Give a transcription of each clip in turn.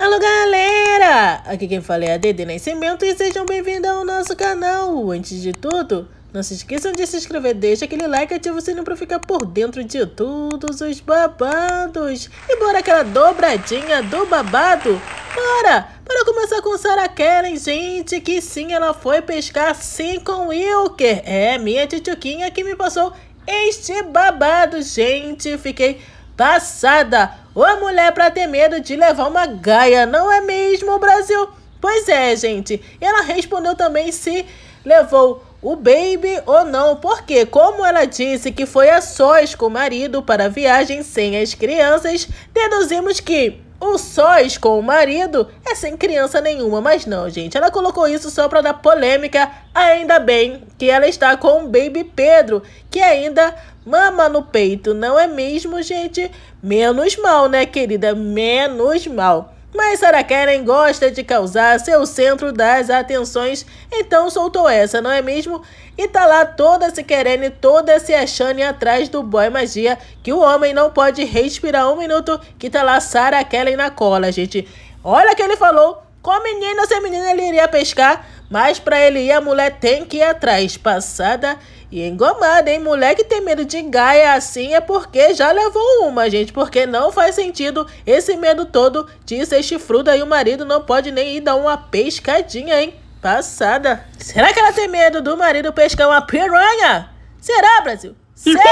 Alô galera, aqui quem fala é a Dede Nascimento e sejam bem-vindos ao nosso canal. Antes de tudo, não se esqueçam de se inscrever, deixa aquele like e ativa o sininho pra ficar por dentro de todos os babados. E bora aquela dobradinha do babado? Bora! Para começar com Sarah Kellen, gente, que sim, ela foi pescar sim com Wilker. É, minha titioquinha que me passou este babado, gente. Fiquei passada. Ô mulher pra ter medo de levar uma gaia, não é mesmo, Brasil? Pois é, gente. Ela respondeu também se levou o baby ou não, porque como ela disse que foi a sós com o marido para a viagem sem as crianças, deduzimos que sós com o marido é sem criança nenhuma. Mas não, gente, ela colocou isso só pra dar polêmica. Ainda bem que ela está com o Baby Pedro, que ainda mama no peito, não é mesmo, gente? Menos mal, né, querida? Menos mal. Mas Sarah Karen gosta de causar seu centro das atenções, então soltou essa, não é mesmo? E tá lá toda se querendo e toda se achando atrás do boy magia, que o homem não pode respirar um minuto, que tá lá Sarah Karen na cola, gente. Olha que ele falou, com a menina, sem menina ele iria pescar, mas para ele ir, a mulher tem que ir atrás, passada e engomada, hein? Mulher que tem medo de gaia assim é porque já levou uma, gente. Porque não faz sentido esse medo todo de ser chifruda e o marido não pode nem ir dar uma pescadinha, hein? Passada. Será que ela tem medo do marido pescar uma piranha? Será, Brasil? Será?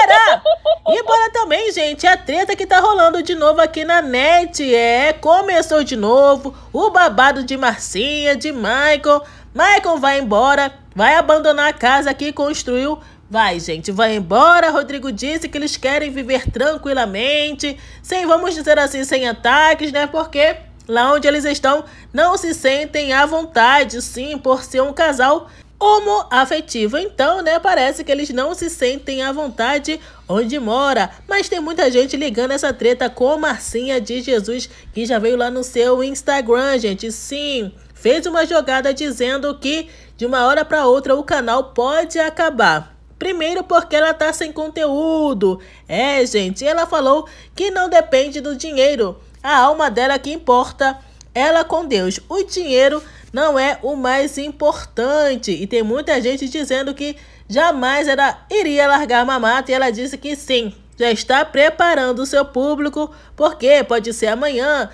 E bora também, gente, a treta que tá rolando de novo aqui na net. É, começou de novo o babado de Marcinha, de Michael. Maicon vai embora, vai abandonar a casa que construiu. Vai, gente, vai embora. Rodrigo disse que eles querem viver tranquilamente, sem, vamos dizer assim, sem ataques, né? Porque lá onde eles estão não se sentem à vontade, sim, por ser um casal homoafetivo. Então, né, parece que eles não se sentem à vontade onde mora. Mas tem muita gente ligando essa treta com Marcinha de Jesus, que já veio lá no seu Instagram, gente. Sim fez uma jogada dizendo que de uma hora para outra o canal pode acabar. Primeiro porque ela tá sem conteúdo. É, gente, ela falou que não depende do dinheiro. A alma dela que importa, ela com Deus. O dinheiro não é o mais importante. E tem muita gente dizendo que jamais ela iria largar a mamata e ela disse que sim. Já está preparando o seu público, porque pode ser amanhã,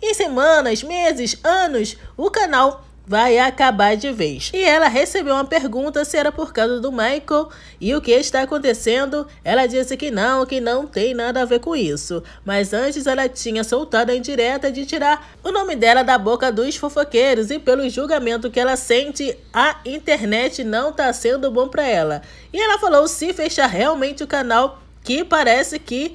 em semanas, meses, anos, o canal vai acabar de vez. E ela recebeu uma pergunta se era por causa do Michael e o que está acontecendo. Ela disse que não, que não tem nada a ver com isso. Mas antes ela tinha soltado a indireta de tirar o nome dela da boca dos fofoqueiros e pelo julgamento que ela sente, a internet não está sendo bom para ela. E ela falou se fechar realmente o canal, que parece que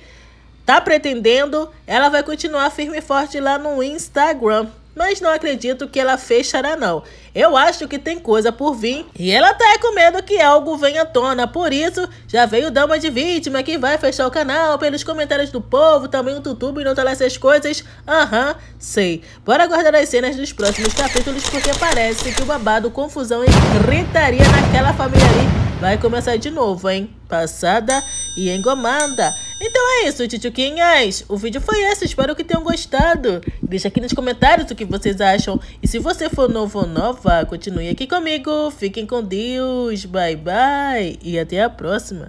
Tá pretendendo? Ela vai continuar firme e forte lá no Instagram. Mas não acredito que ela fechará não. Eu acho que tem coisa por vir e ela tá com medo que algo venha à tona. Por isso, já veio dama de vítima que vai fechar o canal pelos comentários do povo, também o YouTube e notar essas coisas. Aham, uhum, sei. Bora aguardar as cenas dos próximos capítulos porque parece que o babado, confusão e gritaria naquela família ali vai começar de novo, hein? Passada e engomada. Então é isso, titioquinhas. O vídeo foi esse, espero que tenham gostado. Deixa aqui nos comentários o que vocês acham. E se você for novo ou nova, continue aqui comigo. Fiquem com Deus. Bye, bye. E até a próxima.